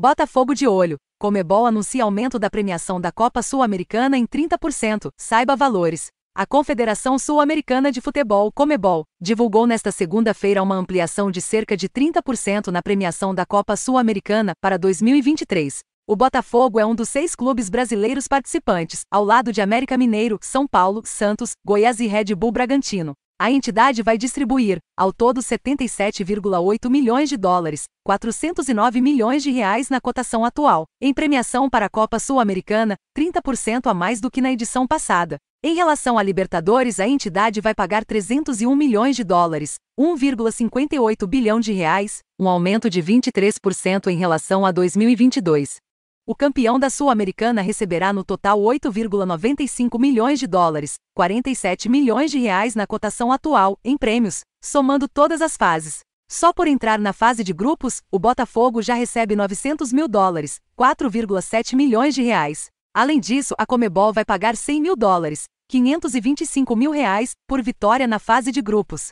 Botafogo de olho. Comebol anuncia aumento da premiação da Copa Sul-Americana em 30%. Saiba valores. A Confederação Sul-Americana de Futebol, Comebol, divulgou nesta segunda-feira uma ampliação de cerca de 30% na premiação da Copa Sul-Americana para 2023. O Botafogo é um dos seis clubes brasileiros participantes, ao lado de América Mineiro, São Paulo, Santos, Goiás e Red Bull Bragantino. A entidade vai distribuir, ao todo 77,8 milhões de dólares, 409 milhões de reais na cotação atual, em premiação para a Copa Sul-Americana, 30% a mais do que na edição passada. Em relação à Libertadores, a entidade vai pagar 301 milhões de dólares, 1,58 bilhão de reais, um aumento de 23% em relação a 2022. O campeão da Sul-Americana receberá no total 8,95 milhões de dólares, 47 milhões de reais na cotação atual, em prêmios, somando todas as fases. Só por entrar na fase de grupos, o Botafogo já recebe 900 mil dólares, 4,7 milhões de reais. Além disso, a Comebol vai pagar 100 mil dólares, 525 mil reais, por vitória na fase de grupos.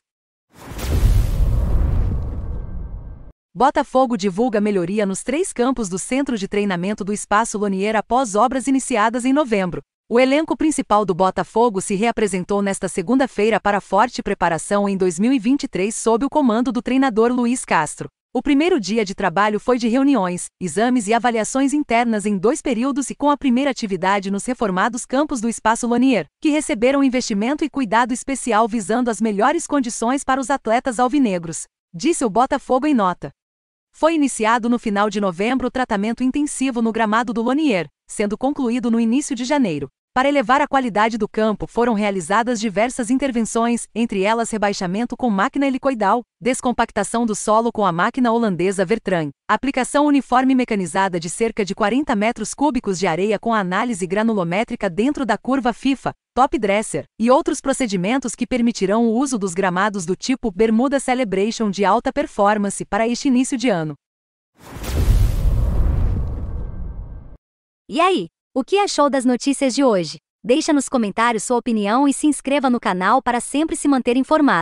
Botafogo divulga melhoria nos três campos do centro de treinamento do Espaço Lonier após obras iniciadas em novembro. O elenco principal do Botafogo se reapresentou nesta segunda-feira para forte preparação em 2023 sob o comando do treinador Luiz Castro. O primeiro dia de trabalho foi de reuniões, exames e avaliações internas em dois períodos e com a primeira atividade nos reformados campos do Espaço Lonier, que receberam investimento e cuidado especial visando as melhores condições para os atletas alvinegros, disse o Botafogo em nota. Foi iniciado no final de novembro o tratamento intensivo no gramado do Lonier, sendo concluído no início de janeiro, para elevar a qualidade do campo, foram realizadas diversas intervenções, entre elas rebaixamento com máquina helicoidal, descompactação do solo com a máquina holandesa Vertran, aplicação uniforme mecanizada de cerca de 40 metros cúbicos de areia com análise granulométrica dentro da curva FIFA, top dresser e outros procedimentos que permitirão o uso dos gramados do tipo Bermuda Celebration de alta performance para este início de ano. E aí, o que achou das notícias de hoje? Deixa nos comentários sua opinião e se inscreva no canal para sempre se manter informado.